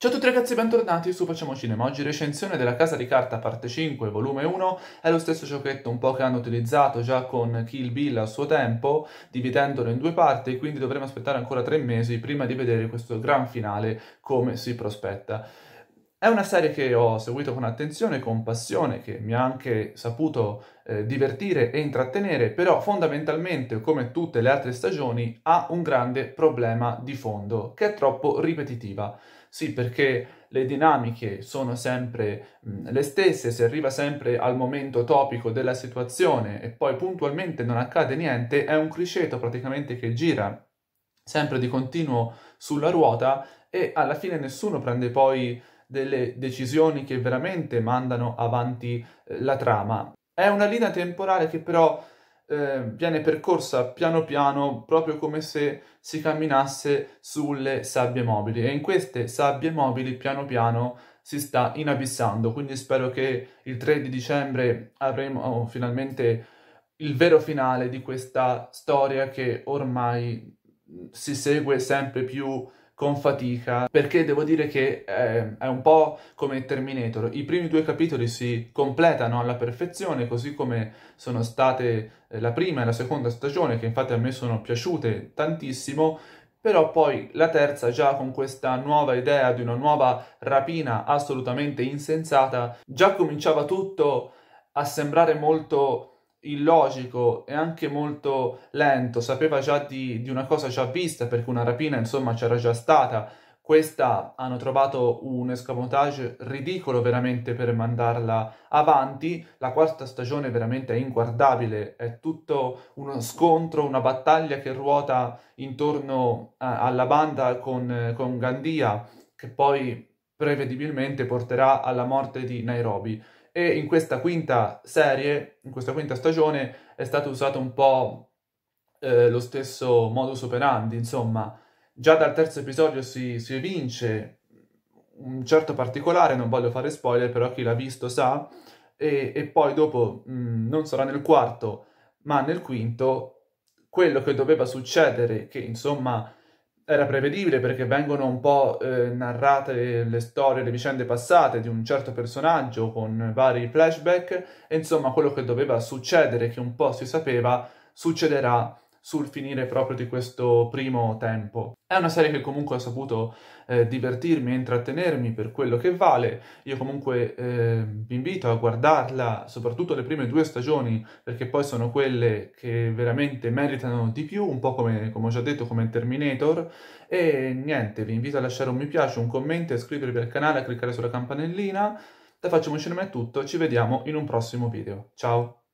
Ciao a tutti ragazzi e bentornati su Facciamo Cinema, oggi recensione della casa di carta parte 5, volume 1, è lo stesso giochetto un po' che hanno utilizzato già con Kill Bill a suo tempo, dividendolo in due parti, quindi dovremo aspettare ancora tre mesi prima di vedere questo gran finale come si prospetta. È una serie che ho seguito con attenzione con passione, che mi ha anche saputo eh, divertire e intrattenere, però fondamentalmente, come tutte le altre stagioni, ha un grande problema di fondo, che è troppo ripetitiva. Sì, perché le dinamiche sono sempre mh, mm, le stesse, si arriva sempre al momento topico della situazione e poi puntualmente non accade niente, è un criceto praticamente che gira sempre di continuo sulla ruota e alla fine nessuno prende poi delle decisioni che veramente mandano avanti eh, la trama. È una linea temporale che però eh, viene percorsa piano piano, proprio come se si camminasse sulle sabbie mobili. E in queste sabbie mobili, piano piano, si sta inabissando. Quindi spero che il 3 di dicembre avremo oh, finalmente il vero finale di questa storia che ormai mm, si segue sempre più con fatica, perché devo dire che eh, è un po' come Terminator. I primi due capitoli si completano alla perfezione, così come sono state eh, la prima e la seconda stagione, che infatti a me sono piaciute tantissimo, però poi la terza già con questa nuova idea di una nuova rapina assolutamente insensata, già cominciava tutto a sembrare molto illogico e anche molto lento, sapeva già di, di una cosa già vista perché una rapina insomma c'era già stata, questa hanno trovato un escamotage ridicolo veramente per mandarla avanti. La quarta stagione veramente è inguardabile, è tutto uno scontro, una battaglia che ruota intorno a, eh, alla banda con, con Gandia, che poi prevedibilmente porterà alla morte di Nairobi e in questa quinta serie, in questa quinta stagione, è stato usato un po' eh, lo stesso modus operandi, insomma, già dal terzo episodio si, si evince un certo particolare, non voglio fare spoiler, però chi l'ha visto sa, e, e poi dopo, mh, mm, non sarà nel quarto, ma nel quinto, quello che doveva succedere, che insomma era prevedibile perché vengono un po' eh, narrate le storie, le vicende passate di un certo personaggio con vari flashback e insomma quello che doveva succedere, che un po' si sapeva, succederà sul finire proprio di questo primo tempo. È una serie che comunque ha saputo eh, divertirmi e intrattenermi per quello che vale. Io comunque eh, vi invito a guardarla, soprattutto le prime due stagioni, perché poi sono quelle che veramente meritano di più, un po' come, come ho già detto, come Terminator. E niente, vi invito a lasciare un mi piace, un commento, iscrivervi al canale, a cliccare sulla campanellina. Da Facciamo Cinema è tutto, ci vediamo in un prossimo video. Ciao!